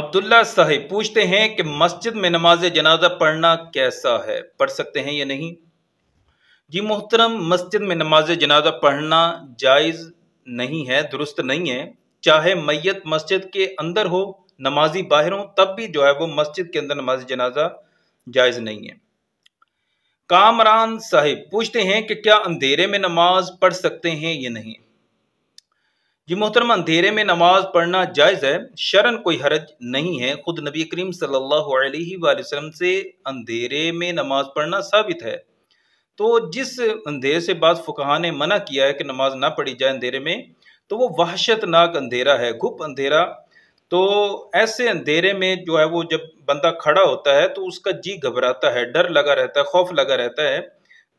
عبداللہ صاحب پوچھتے ہیں کہ مسجد میں نماز جنازہ پڑھنا کیسا ہے پڑھ سکتے ہیں یا نہیں جی محترم مسجد میں نماز جنازہ پڑھنا جائز نہیں ہے درست نہیں ہے چاہے میت مسجد کے اندر ہو نمازی باہر ہوں تب بھی جو ہے وہ مسجد کے اندر نماز جنازہ جائز نہیں ہے کامران صاحب پوچھتے ہیں کہ کیا اندھیرے میں نماز پڑھ سکتے ہیں یا نہیں جی محترم اندھیرے میں نماز پڑھنا جائز ہے شرن کوئی حرج نہیں ہے خود نبی کریم صلی اللہ علیہ وآلہ وسلم سے اندھیرے میں نماز پڑھنا ثابت ہے تو جس اندھیرے سے بعض فقہ نے منع کیا ہے کہ نماز نہ پڑھی جائے اندھیرے میں تو وہ وحشت ناک اندھیرا ہے گھپ اندھیرا تو ایسے اندھیرے میں جو ہے وہ جب بندہ کھڑا ہوتا ہے تو اس کا جی گھبراتا ہے ڈر لگا رہتا ہے خوف لگا رہتا ہے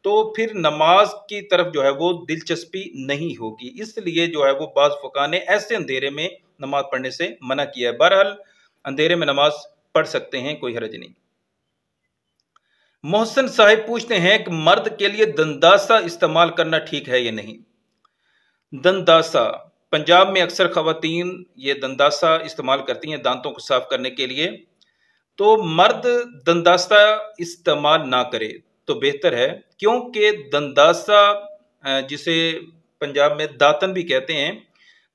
تو پھر نماز کی طرف جو ہے وہ دلچسپی نہیں ہوگی اس لیے جو ہے وہ بعض فقہ نے ایسے اندھیرے میں نماز پڑھنے سے منع کیا ہے بہرحال اندھیرے میں نماز پڑھ سکتے ہیں کوئی حرج نہیں محسن صاحب پوچھتے ہیں کہ مرد کے لیے دنداسا استعمال کرنا ٹھیک ہے یا نہیں دنداسا پنجاب میں اکثر خواتین یہ دنداسا استعمال کرتی ہیں دانتوں کو صاف کرنے کے لیے تو مرد دنداسا استعمال نہ کرے تو بہتر ہے کیونکہ دنداسا جسے پنجاب میں داتن بھی کہتے ہیں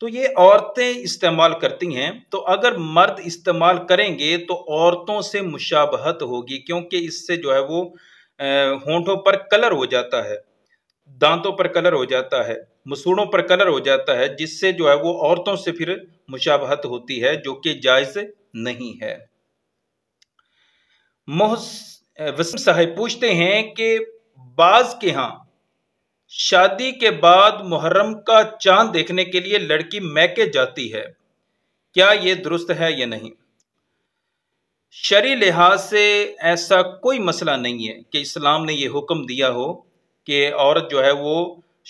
تو یہ عورتیں استعمال کرتی ہیں تو اگر مرد استعمال کریں گے تو عورتوں سے مشابہت ہوگی کیونکہ اس سے جو ہے وہ ہونٹوں پر کلر ہو جاتا ہے دانتوں پر کلر ہو جاتا ہے مسوڑوں پر کلر ہو جاتا ہے جس سے جو ہے وہ عورتوں سے پھر مشابہت ہوتی ہے جو کہ جائز نہیں ہے وسیم صاحب پوچھتے ہیں کہ بعض کے ہاں شادی کے بعد محرم کا چاند دیکھنے کے لیے لڑکی میکے جاتی ہے کیا یہ درست ہے یا نہیں شریع لحاظ سے ایسا کوئی مسئلہ نہیں ہے کہ اسلام نے یہ حکم دیا ہو کہ عورت جو ہے وہ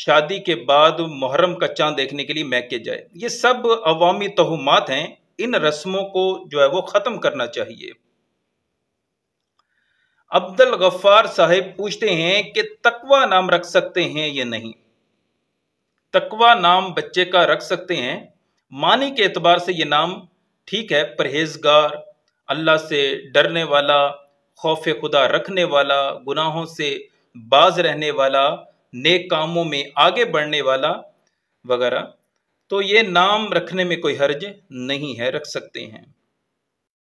شادی کے بعد محرم کا چاند دیکھنے کے لیے میکے جائے یہ سب عوامی تہمات ہیں ان رسموں کو جو ہے وہ ختم کرنا چاہیے عبد الغفار صاحب پوچھتے ہیں کہ تقوی نام رکھ سکتے ہیں یا نہیں تقوی نام بچے کا رکھ سکتے ہیں معنی کے اعتبار سے یہ نام ٹھیک ہے پرہیزگار اللہ سے ڈرنے والا خوف خدا رکھنے والا گناہوں سے باز رہنے والا نیک کاموں میں آگے بڑھنے والا وغیرہ تو یہ نام رکھنے میں کوئی حرج نہیں ہے رکھ سکتے ہیں